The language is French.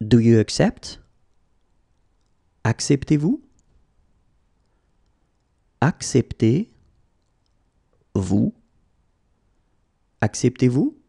Do you accept? Acceptez-vous? Acceptez-vous? Acceptez-vous?